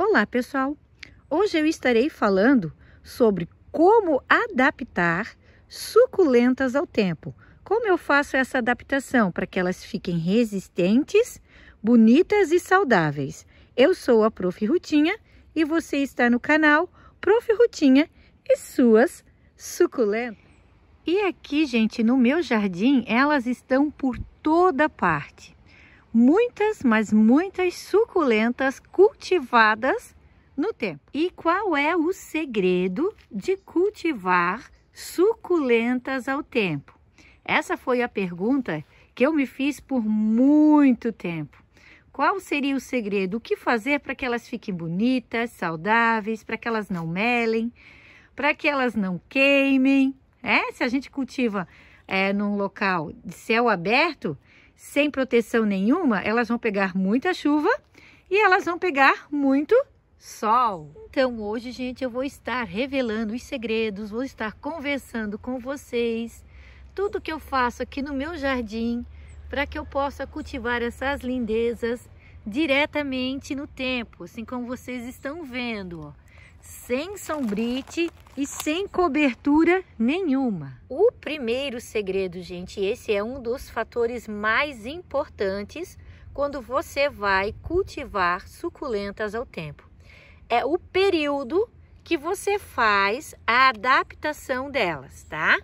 Olá, pessoal! Hoje eu estarei falando sobre como adaptar suculentas ao tempo. Como eu faço essa adaptação para que elas fiquem resistentes, bonitas e saudáveis? Eu sou a Prof. Rutinha e você está no canal Prof. Rutinha e suas suculentas. E aqui, gente, no meu jardim, elas estão por toda parte muitas, mas muitas suculentas cultivadas no tempo. E qual é o segredo de cultivar suculentas ao tempo? Essa foi a pergunta que eu me fiz por muito tempo. Qual seria o segredo? O que fazer para que elas fiquem bonitas, saudáveis, para que elas não melem, para que elas não queimem? É, se a gente cultiva é, num local de céu aberto, sem proteção nenhuma, elas vão pegar muita chuva e elas vão pegar muito sol. Então hoje, gente, eu vou estar revelando os segredos, vou estar conversando com vocês tudo que eu faço aqui no meu jardim para que eu possa cultivar essas lindezas diretamente no tempo, assim como vocês estão vendo, ó, sem sombrite e sem cobertura nenhuma. O primeiro segredo, gente, esse é um dos fatores mais importantes quando você vai cultivar suculentas ao tempo. É o período que você faz a adaptação delas, tá?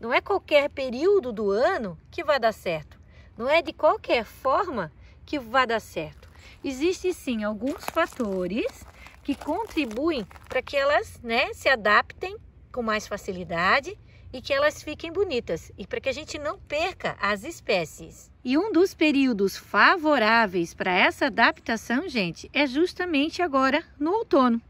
Não é qualquer período do ano que vai dar certo. Não é de qualquer forma que vai dar certo. Existem sim alguns fatores que contribuem para que elas né, se adaptem com mais facilidade e que elas fiquem bonitas e para que a gente não perca as espécies. E um dos períodos favoráveis para essa adaptação, gente, é justamente agora no outono.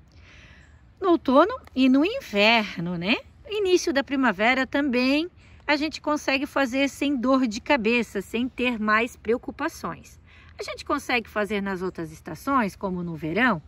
No outono e no inverno, né? Início da primavera também a gente consegue fazer sem dor de cabeça, sem ter mais preocupações. A gente consegue fazer nas outras estações, como no verão,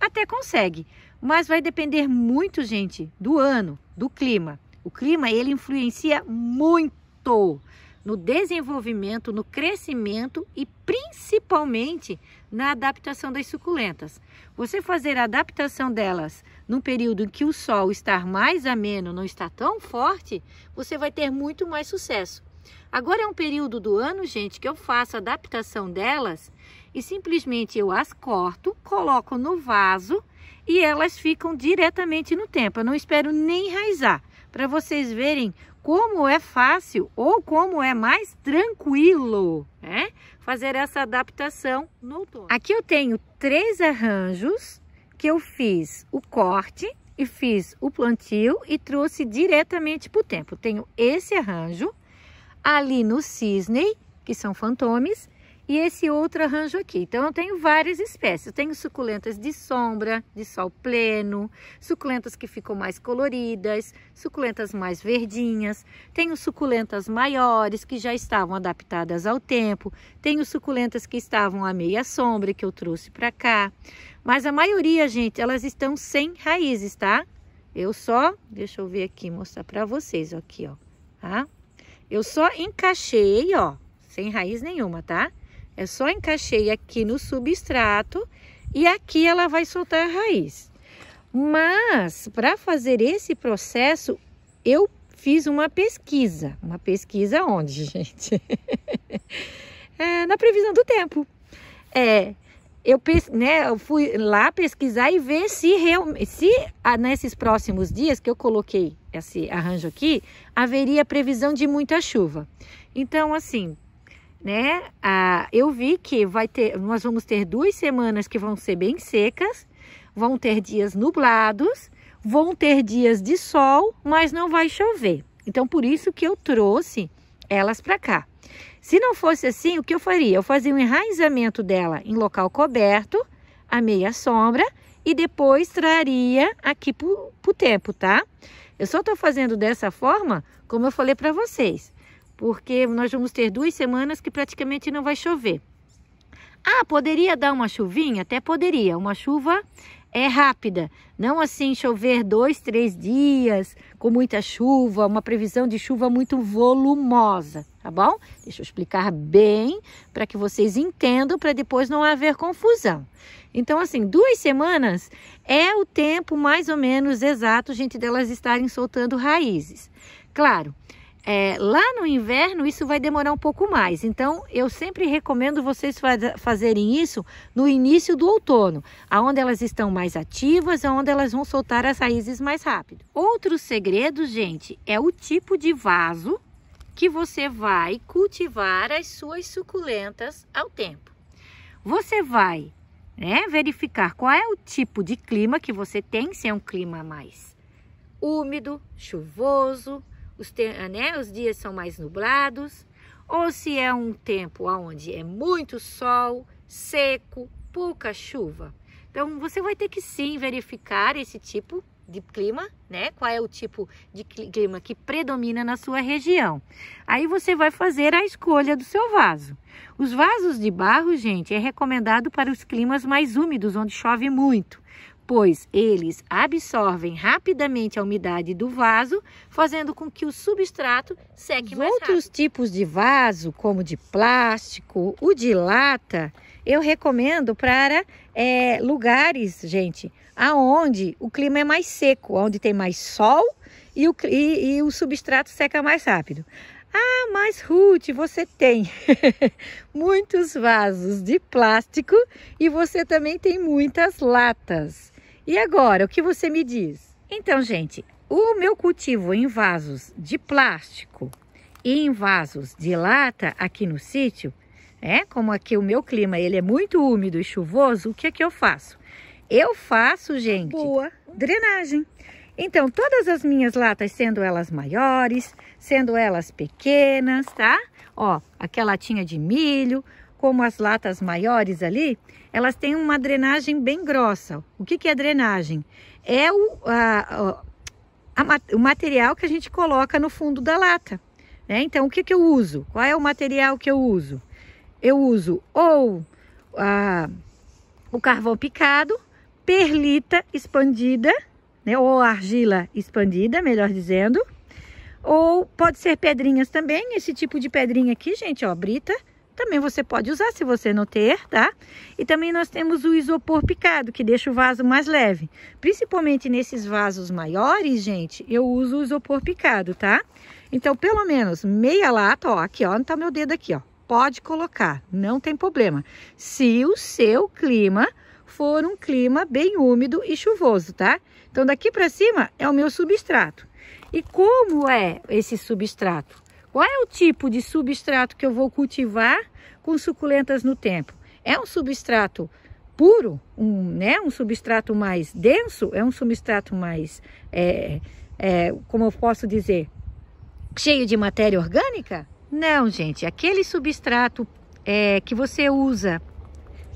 até consegue, mas vai depender muito, gente, do ano, do clima. O clima ele influencia muito no desenvolvimento, no crescimento e principalmente na adaptação das suculentas. Você fazer a adaptação delas num período em que o sol estar mais ameno, não está tão forte, você vai ter muito mais sucesso. Agora é um período do ano, gente, que eu faço adaptação delas e simplesmente eu as corto, coloco no vaso e elas ficam diretamente no tempo. Eu não espero nem enraizar, para vocês verem como é fácil ou como é mais tranquilo né? fazer essa adaptação no outono. Aqui eu tenho três arranjos que eu fiz o corte e fiz o plantio e trouxe diretamente para o tempo. Tenho esse arranjo ali no cisne, que são fantomes, e esse outro arranjo aqui. Então, eu tenho várias espécies. Eu tenho suculentas de sombra, de sol pleno, suculentas que ficam mais coloridas, suculentas mais verdinhas. Tenho suculentas maiores que já estavam adaptadas ao tempo. Tenho suculentas que estavam à meia sombra que eu trouxe para cá. Mas a maioria, gente, elas estão sem raízes, tá? Eu só, deixa eu ver aqui, mostrar para vocês, aqui, ó, tá? Eu só encaixei, ó, sem raiz nenhuma, tá? É só encaixei aqui no substrato e aqui ela vai soltar a raiz. Mas para fazer esse processo, eu fiz uma pesquisa. Uma pesquisa onde, gente? é, na previsão do tempo. É, eu, né, eu fui lá pesquisar e ver se realmente, se a ah, nesses próximos dias que eu coloquei esse arranjo aqui, haveria previsão de muita chuva. Então, assim, né? Ah, eu vi que vai ter, nós vamos ter duas semanas que vão ser bem secas, vão ter dias nublados, vão ter dias de sol, mas não vai chover. Então, por isso que eu trouxe elas para cá. Se não fosse assim, o que eu faria? Eu fazia um enraizamento dela em local coberto, a meia sombra, e depois traria aqui para o tempo, tá? Eu só estou fazendo dessa forma, como eu falei para vocês porque nós vamos ter duas semanas que praticamente não vai chover. Ah, poderia dar uma chuvinha? Até poderia. Uma chuva é rápida, não assim chover dois, três dias com muita chuva, uma previsão de chuva muito volumosa, tá bom? Deixa eu explicar bem para que vocês entendam, para depois não haver confusão. Então, assim, duas semanas é o tempo mais ou menos exato, gente, delas estarem soltando raízes. Claro, é, lá no inverno, isso vai demorar um pouco mais. Então, eu sempre recomendo vocês fazerem isso no início do outono, aonde elas estão mais ativas, aonde elas vão soltar as raízes mais rápido. Outro segredo, gente, é o tipo de vaso que você vai cultivar as suas suculentas ao tempo. Você vai né, verificar qual é o tipo de clima que você tem, se é um clima mais úmido, chuvoso, os, eh, né, os dias são mais nublados, ou se é um tempo onde é muito sol, seco, pouca chuva. Então, você vai ter que sim verificar esse tipo de clima, né? Qual é o tipo de clima que predomina na sua região. Aí você vai fazer a escolha do seu vaso. Os vasos de barro, gente, é recomendado para os climas mais úmidos, onde chove muito pois eles absorvem rapidamente a umidade do vaso, fazendo com que o substrato seque Os mais rápido. Outros tipos de vaso, como de plástico, o de lata, eu recomendo para é, lugares, gente, aonde o clima é mais seco, onde tem mais sol e o, e, e o substrato seca mais rápido. Ah, mas Ruth, você tem muitos vasos de plástico e você também tem muitas latas. E agora, o que você me diz? Então, gente, o meu cultivo em vasos de plástico e em vasos de lata aqui no sítio, é Como aqui o meu clima ele é muito úmido e chuvoso, o que é que eu faço? Eu faço, gente, boa drenagem. Então, todas as minhas latas, sendo elas maiores, sendo elas pequenas, tá? Ó, aquela latinha de milho, como as latas maiores ali, elas têm uma drenagem bem grossa. O que, que é drenagem? É o, a, a, a, o material que a gente coloca no fundo da lata. Né? Então, o que, que eu uso? Qual é o material que eu uso? Eu uso ou a, o carvão picado, perlita expandida, né? ou argila expandida, melhor dizendo, ou pode ser pedrinhas também, esse tipo de pedrinha aqui, gente, ó, brita, também você pode usar se você não ter, tá? E também nós temos o isopor picado, que deixa o vaso mais leve. Principalmente nesses vasos maiores, gente, eu uso o isopor picado, tá? Então, pelo menos meia lata, ó, aqui, ó, onde tá meu dedo aqui, ó. Pode colocar, não tem problema. Se o seu clima for um clima bem úmido e chuvoso, tá? Então, daqui para cima é o meu substrato. E como é esse substrato? Qual é o tipo de substrato que eu vou cultivar com suculentas no tempo? É um substrato puro, um, né, um substrato mais denso, é um substrato mais, é, é, como eu posso dizer, cheio de matéria orgânica? Não, gente, aquele substrato é, que você usa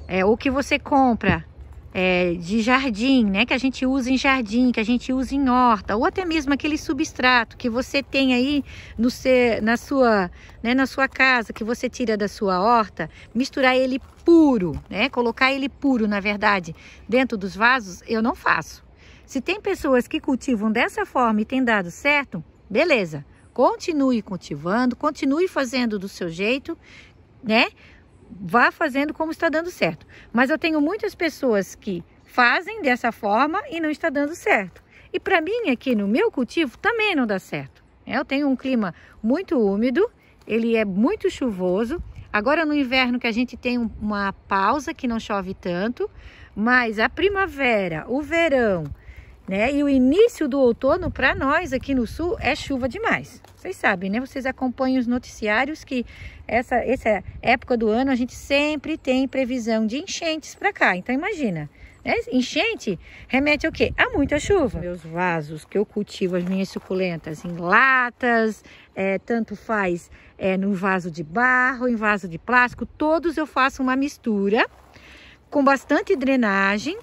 é, ou que você compra é, de jardim, né, que a gente usa em jardim, que a gente usa em horta, ou até mesmo aquele substrato que você tem aí no ser, na, sua, né, na sua casa, que você tira da sua horta, misturar ele puro, né, colocar ele puro, na verdade, dentro dos vasos, eu não faço. Se tem pessoas que cultivam dessa forma e tem dado certo, beleza. Continue cultivando, continue fazendo do seu jeito, né? vá fazendo como está dando certo. Mas eu tenho muitas pessoas que fazem dessa forma e não está dando certo. E para mim aqui no meu cultivo também não dá certo. É, eu tenho um clima muito úmido, ele é muito chuvoso. Agora no inverno que a gente tem uma pausa que não chove tanto, mas a primavera, o verão, né? E o início do outono para nós aqui no sul é chuva demais. Vocês sabem, né? Vocês acompanham os noticiários que essa, essa época do ano a gente sempre tem previsão de enchentes para cá. Então imagina, né? Enchente remete ao quê? A muita chuva. Meus vasos que eu cultivo, as minhas suculentas em latas, é, tanto faz é, no vaso de barro, em vaso de plástico, todos eu faço uma mistura com bastante drenagem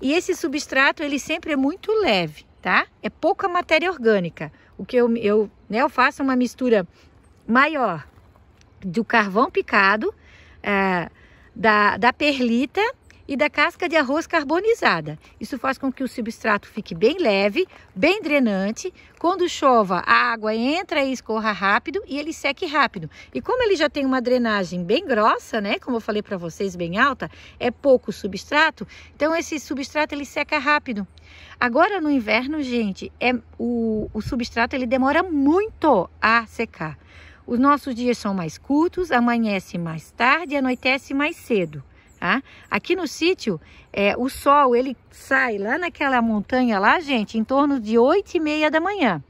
e esse substrato, ele sempre é muito leve, tá? É pouca matéria orgânica. O que eu, eu, né, eu faço uma mistura maior do carvão picado, é, da, da perlita e da casca de arroz carbonizada. Isso faz com que o substrato fique bem leve, bem drenante. Quando chova, a água entra e escorra rápido e ele seque rápido. E como ele já tem uma drenagem bem grossa, né, como eu falei para vocês, bem alta, é pouco substrato, então esse substrato ele seca rápido. Agora no inverno, gente, é o, o substrato ele demora muito a secar. Os nossos dias são mais curtos, amanhece mais tarde e anoitece mais cedo. Tá? Aqui no sítio, é, o sol ele sai lá naquela montanha lá, gente, em torno de 8 e meia da manhã.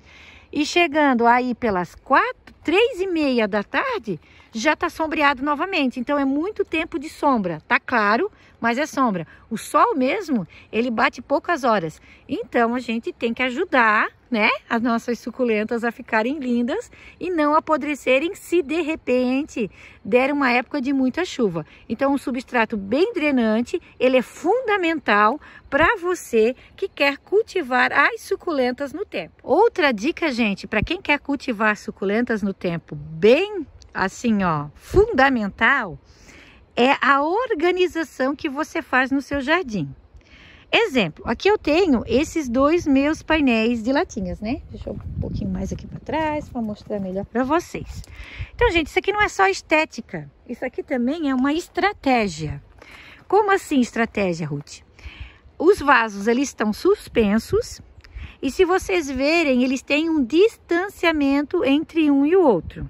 E chegando aí pelas quatro, três e meia da tarde, já está sombreado novamente. Então é muito tempo de sombra. Tá claro, mas é sombra. O sol mesmo, ele bate poucas horas. Então a gente tem que ajudar né, as nossas suculentas a ficarem lindas e não apodrecerem se de repente der uma época de muita chuva. Então, um substrato bem drenante, ele é fundamental para você que quer cultivar as suculentas no tempo. Outra dica, gente, para quem quer cultivar suculentas no tempo bem assim, ó, fundamental é a organização que você faz no seu jardim. Exemplo, aqui eu tenho esses dois meus painéis de latinhas, né? Deixa eu um pouquinho mais aqui para trás para mostrar melhor para vocês. Então, gente, isso aqui não é só estética, isso aqui também é uma estratégia. Como assim estratégia, Ruth? Os vasos, eles estão suspensos e se vocês verem, eles têm um distanciamento entre um e o outro.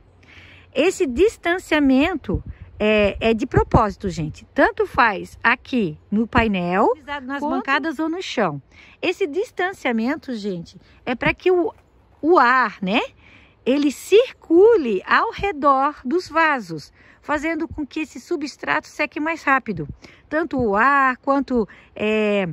Esse distanciamento é, é de propósito, gente. Tanto faz aqui no painel, nas quanto... bancadas ou no chão. Esse distanciamento, gente, é para que o, o ar, né? Ele circule ao redor dos vasos, fazendo com que esse substrato seque mais rápido. Tanto o ar quanto é,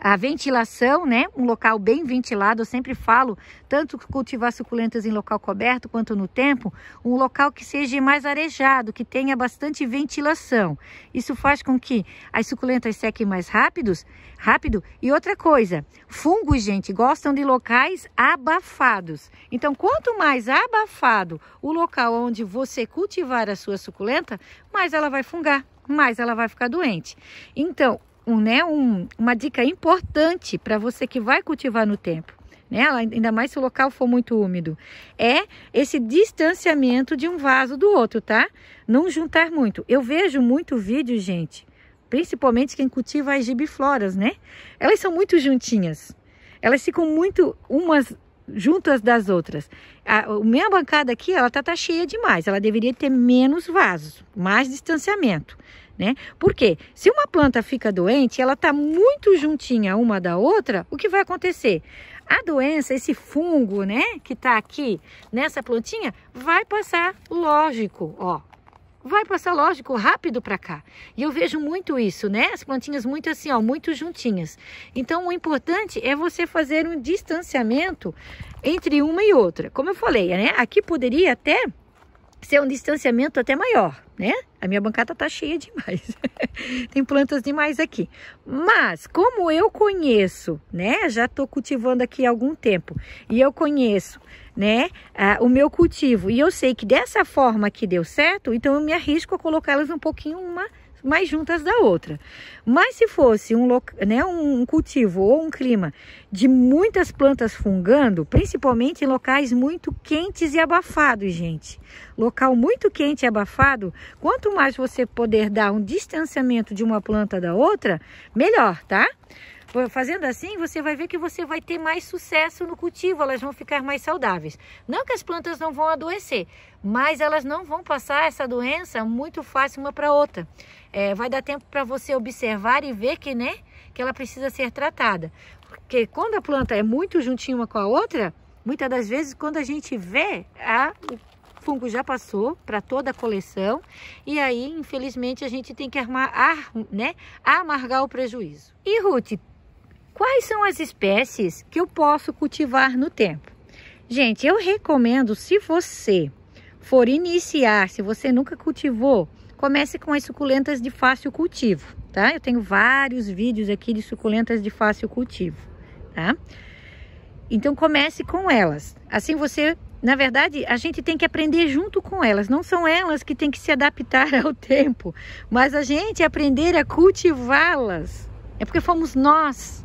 a ventilação, né? Um local bem ventilado, eu sempre falo, tanto cultivar suculentas em local coberto quanto no tempo, um local que seja mais arejado, que tenha bastante ventilação. Isso faz com que as suculentas sequem mais rápidos, rápido. E outra coisa, fungos, gente, gostam de locais abafados. Então, quanto mais abafado o local onde você cultivar a sua suculenta, mais ela vai fungar mais ela vai ficar doente. Então, um, né, um, uma dica importante para você que vai cultivar no tempo, né, ainda mais se o local for muito úmido, é esse distanciamento de um vaso do outro, tá? Não juntar muito. Eu vejo muito vídeo, gente, principalmente quem cultiva as gibifloras, né? Elas são muito juntinhas. Elas ficam muito umas juntas das outras. A, a minha bancada aqui, ela tá, tá cheia demais. Ela deveria ter menos vasos, mais distanciamento né? Porque se uma planta fica doente, ela está muito juntinha uma da outra, o que vai acontecer? A doença, esse fungo, né, que está aqui nessa plantinha, vai passar, lógico, ó, vai passar, lógico, rápido para cá. E eu vejo muito isso, né? As plantinhas muito assim, ó, muito juntinhas. Então, o importante é você fazer um distanciamento entre uma e outra. Como eu falei, né? Aqui poderia até ser um distanciamento até maior, né? A minha bancada tá cheia demais. Tem plantas demais aqui. Mas, como eu conheço, né? Já tô cultivando aqui há algum tempo. E eu conheço, né? Ah, o meu cultivo. E eu sei que dessa forma que deu certo, então eu me arrisco a colocá-las um pouquinho uma mais juntas da outra. Mas se fosse um, né, um cultivo ou um clima de muitas plantas fungando, principalmente em locais muito quentes e abafados, gente. Local muito quente e abafado, quanto mais você puder dar um distanciamento de uma planta da outra, melhor, tá? Fazendo assim, você vai ver que você vai ter mais sucesso no cultivo, elas vão ficar mais saudáveis. Não que as plantas não vão adoecer, mas elas não vão passar essa doença muito fácil uma para outra. É, vai dar tempo para você observar e ver que, né, que ela precisa ser tratada. Porque quando a planta é muito juntinha uma com a outra, muitas das vezes quando a gente vê, a, o fungo já passou para toda a coleção e aí, infelizmente, a gente tem que armar, ar, né, amargar o prejuízo. E Ruth, Quais são as espécies que eu posso cultivar no tempo? Gente, eu recomendo se você for iniciar, se você nunca cultivou, comece com as suculentas de fácil cultivo, tá? Eu tenho vários vídeos aqui de suculentas de fácil cultivo, tá? Então comece com elas. Assim você, na verdade, a gente tem que aprender junto com elas. Não são elas que têm que se adaptar ao tempo, mas a gente aprender a cultivá-las. É porque fomos nós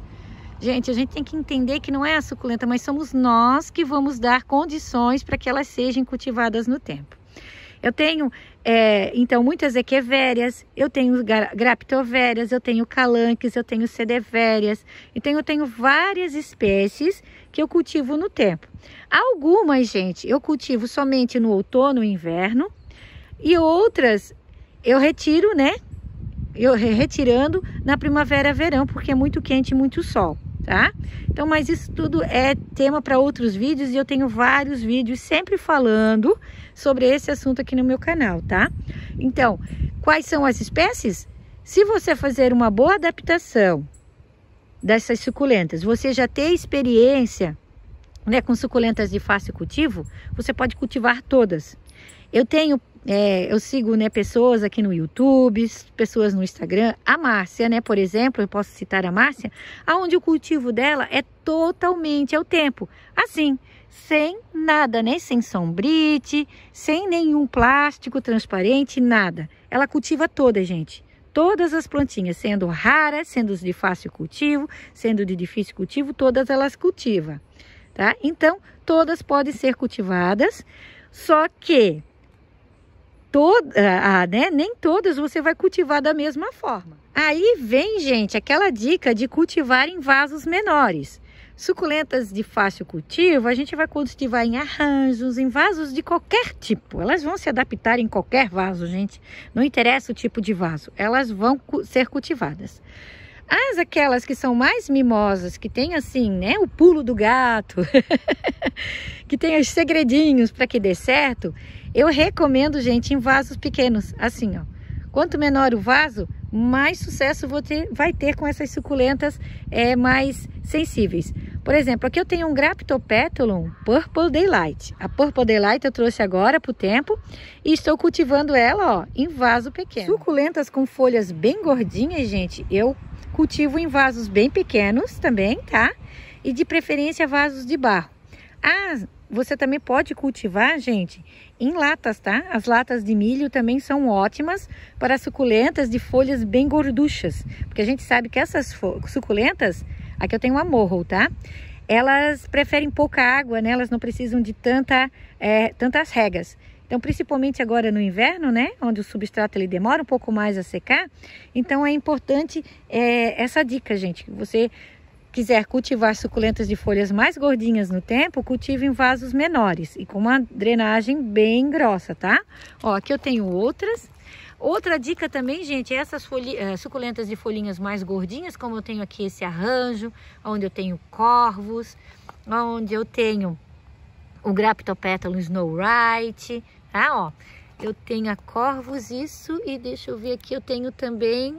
Gente, a gente tem que entender que não é a suculenta, mas somos nós que vamos dar condições para que elas sejam cultivadas no tempo. Eu tenho, é, então, muitas equevérias, eu tenho graptovérias, eu tenho calanques, eu tenho sedevérias. Então, eu tenho várias espécies que eu cultivo no tempo. Algumas, gente, eu cultivo somente no outono e inverno. E outras, eu retiro, né? Eu retirando na primavera e verão, porque é muito quente e muito sol tá? Então, mas isso tudo é tema para outros vídeos e eu tenho vários vídeos sempre falando sobre esse assunto aqui no meu canal, tá? Então, quais são as espécies? Se você fazer uma boa adaptação dessas suculentas, você já ter experiência né, com suculentas de fácil cultivo, você pode cultivar todas. Eu tenho é, eu sigo né, pessoas aqui no YouTube, pessoas no Instagram. A Márcia, né, por exemplo, eu posso citar a Márcia, aonde o cultivo dela é totalmente ao tempo. Assim, sem nada, né? Sem sombrite, sem nenhum plástico transparente, nada. Ela cultiva toda, gente. Todas as plantinhas, sendo raras, sendo de fácil cultivo, sendo de difícil cultivo, todas elas cultiva, tá? Então, todas podem ser cultivadas, só que toda, ah, ah, né? nem todas você vai cultivar da mesma forma. Aí vem, gente, aquela dica de cultivar em vasos menores. Suculentas de fácil cultivo, a gente vai cultivar em arranjos, em vasos de qualquer tipo. Elas vão se adaptar em qualquer vaso, gente. Não interessa o tipo de vaso, elas vão ser cultivadas. As aquelas que são mais mimosas, que tem assim, né, o pulo do gato, que tem os segredinhos para que dê certo, eu recomendo, gente, em vasos pequenos, assim, ó. Quanto menor o vaso, mais sucesso ter, vai ter com essas suculentas é, mais sensíveis. Por exemplo, aqui eu tenho um Graptopetalum Purple Daylight. A Purple Daylight eu trouxe agora para o tempo e estou cultivando ela ó, em vaso pequeno. Suculentas com folhas bem gordinhas, gente, eu cultivo em vasos bem pequenos também, tá? E de preferência vasos de barro. As você também pode cultivar, gente, em latas, tá? As latas de milho também são ótimas para suculentas de folhas bem gorduchas, porque a gente sabe que essas suculentas, aqui eu tenho uma morro, tá? Elas preferem pouca água, né? Elas não precisam de tanta, é, tantas regas. Então, principalmente agora no inverno, né, onde o substrato ele demora um pouco mais a secar, então é importante é, essa dica, gente, que você quiser cultivar suculentas de folhas mais gordinhas no tempo, cultive em vasos menores e com uma drenagem bem grossa, tá? Ó, aqui eu tenho outras. Outra dica também, gente, é essas folha, eh, suculentas de folhinhas mais gordinhas, como eu tenho aqui esse arranjo, onde eu tenho corvos, onde eu tenho o Graptopétalo Snow White, tá? Ó, eu tenho a corvos, isso, e deixa eu ver aqui, eu tenho também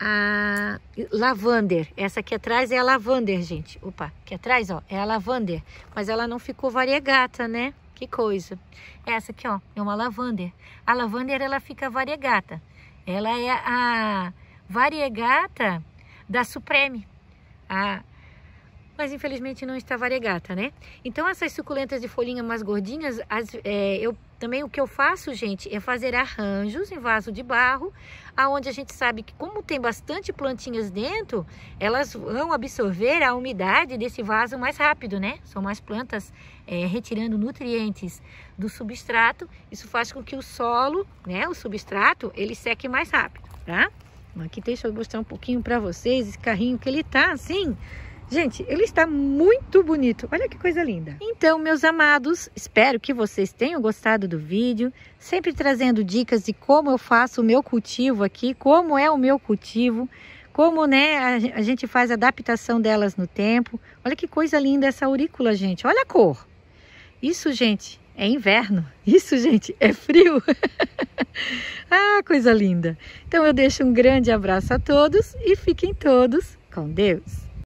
a lavander. Essa aqui atrás é a lavander, gente. Opa, aqui atrás, ó, é a lavander. Mas ela não ficou variegata, né? Que coisa. Essa aqui, ó, é uma lavander. A lavander, ela fica variegata. Ela é a variegata da Supreme. A... Mas, infelizmente, não está variegata, né? Então, essas suculentas de folhinha mais gordinhas, as, é, eu também o que eu faço, gente, é fazer arranjos em vaso de barro, aonde a gente sabe que como tem bastante plantinhas dentro, elas vão absorver a umidade desse vaso mais rápido, né? São mais plantas é, retirando nutrientes do substrato. Isso faz com que o solo, né, o substrato, ele seque mais rápido, tá? Aqui deixa eu mostrar um pouquinho para vocês esse carrinho que ele tá assim Gente, ele está muito bonito. Olha que coisa linda. Então, meus amados, espero que vocês tenham gostado do vídeo. Sempre trazendo dicas de como eu faço o meu cultivo aqui, como é o meu cultivo, como né, a gente faz a adaptação delas no tempo. Olha que coisa linda essa aurícula, gente. Olha a cor. Isso, gente, é inverno. Isso, gente, é frio. ah, coisa linda. Então, eu deixo um grande abraço a todos e fiquem todos com Deus.